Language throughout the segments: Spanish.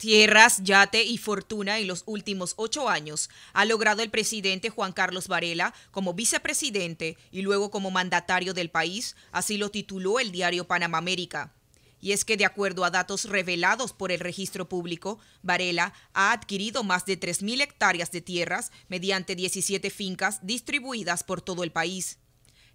Tierras, yate y fortuna en los últimos ocho años ha logrado el presidente Juan Carlos Varela como vicepresidente y luego como mandatario del país, así lo tituló el diario América. Y es que de acuerdo a datos revelados por el registro público, Varela ha adquirido más de 3.000 hectáreas de tierras mediante 17 fincas distribuidas por todo el país.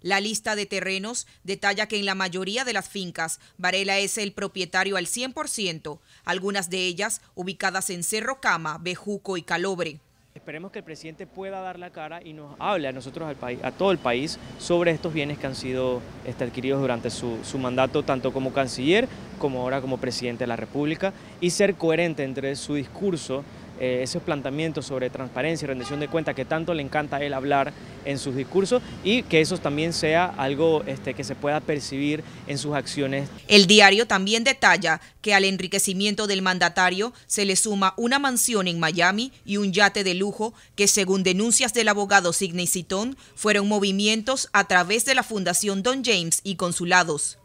La lista de terrenos detalla que en la mayoría de las fincas Varela es el propietario al 100%, algunas de ellas ubicadas en Cerro Cama, Bejuco y Calobre. Esperemos que el presidente pueda dar la cara y nos hable a nosotros, al país, a todo el país, sobre estos bienes que han sido este, adquiridos durante su, su, mandato, tanto como canciller como ahora como presidente de la República, y ser coherente entre su discurso eh, esos planteamientos sobre transparencia y rendición de cuentas que tanto le encanta a él hablar en sus discursos y que eso también sea algo este, que se pueda percibir en sus acciones. El diario también detalla que al enriquecimiento del mandatario se le suma una mansión en Miami y un yate de lujo que según denuncias del abogado Sidney Citón fueron movimientos a través de la Fundación Don James y consulados.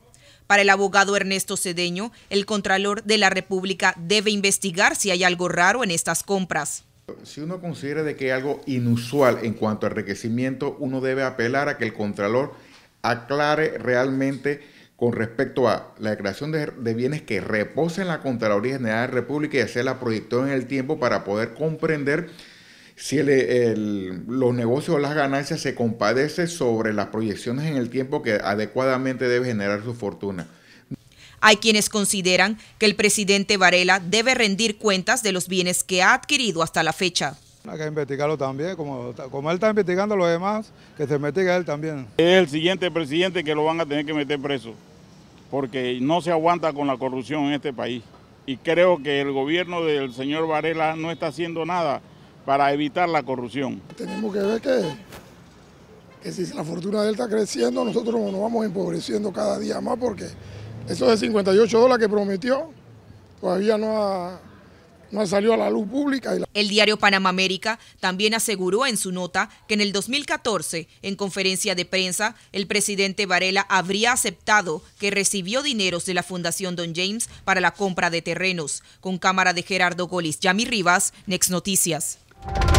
Para el abogado Ernesto Cedeño, el Contralor de la República debe investigar si hay algo raro en estas compras. Si uno considera que hay algo inusual en cuanto a enriquecimiento, uno debe apelar a que el Contralor aclare realmente con respecto a la declaración de, bienes que reposen la Contraloría General de la República y hacer la proyección en el tiempo para poder comprender si los negocios o las ganancias se compadecen sobre las proyecciones en el tiempo que adecuadamente debe generar su fortuna. Hay quienes consideran que el presidente Varela debe rendir cuentas de los bienes que ha adquirido hasta la fecha. Hay que investigarlo también, como, él está investigando los demás, que se investigue él también. Es el siguiente presidente que lo van a tener que meter preso, porque no se aguanta con la corrupción en este país. Y creo que el gobierno del señor Varela no está haciendo nada para evitar la corrupción. Tenemos que ver que, si la fortuna de él está creciendo, nosotros nos vamos empobreciendo cada día más porque eso de 58 dólares que prometió todavía no ha, salido a la luz pública. El diario Panamá América también aseguró en su nota que en el 2014, en conferencia de prensa, el presidente Varela habría aceptado que recibió dineros de la Fundación Don James para la compra de terrenos. Con cámara de Gerardo Golis, Yami Rivas, Next Noticias.